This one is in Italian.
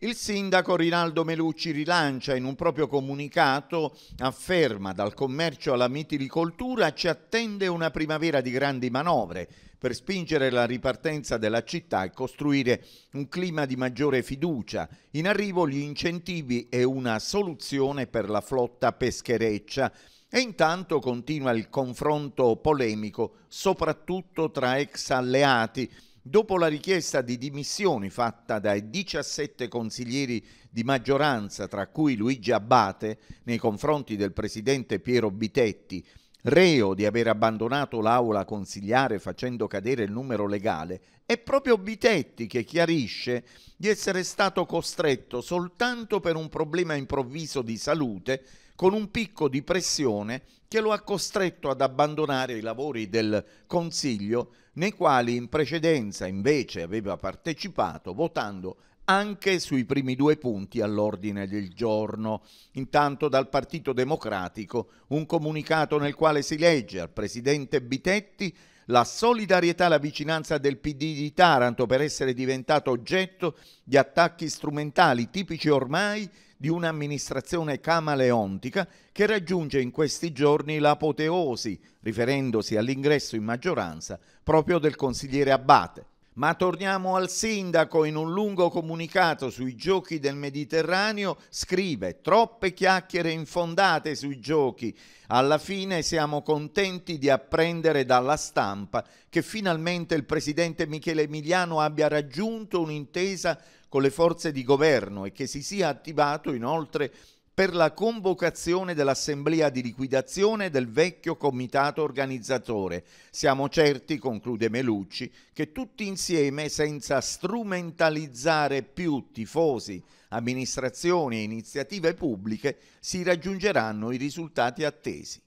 Il sindaco Rinaldo Melucci rilancia in un proprio comunicato, afferma dal commercio alla mitilicoltura ci attende una primavera di grandi manovre per spingere la ripartenza della città e costruire un clima di maggiore fiducia. In arrivo gli incentivi e una soluzione per la flotta peschereccia. E intanto continua il confronto polemico, soprattutto tra ex alleati Dopo la richiesta di dimissioni fatta dai 17 consiglieri di maggioranza, tra cui Luigi Abbate, nei confronti del presidente Piero Bitetti, reo di aver abbandonato l'aula consigliare facendo cadere il numero legale, è proprio Bitetti che chiarisce di essere stato costretto soltanto per un problema improvviso di salute con un picco di pressione che lo ha costretto ad abbandonare i lavori del Consiglio, nei quali in precedenza invece aveva partecipato votando anche sui primi due punti all'ordine del giorno. Intanto dal Partito Democratico un comunicato nel quale si legge al Presidente Bitetti la solidarietà e la vicinanza del PD di Taranto per essere diventato oggetto di attacchi strumentali tipici ormai di un'amministrazione camaleontica che raggiunge in questi giorni l'apoteosi, riferendosi all'ingresso in maggioranza proprio del consigliere Abbate. Ma torniamo al sindaco, in un lungo comunicato sui giochi del Mediterraneo scrive troppe chiacchiere infondate sui giochi, alla fine siamo contenti di apprendere dalla stampa che finalmente il presidente Michele Emiliano abbia raggiunto un'intesa con le forze di governo e che si sia attivato inoltre per la convocazione dell'assemblea di liquidazione del vecchio comitato organizzatore. Siamo certi, conclude Melucci, che tutti insieme, senza strumentalizzare più tifosi, amministrazioni e iniziative pubbliche, si raggiungeranno i risultati attesi.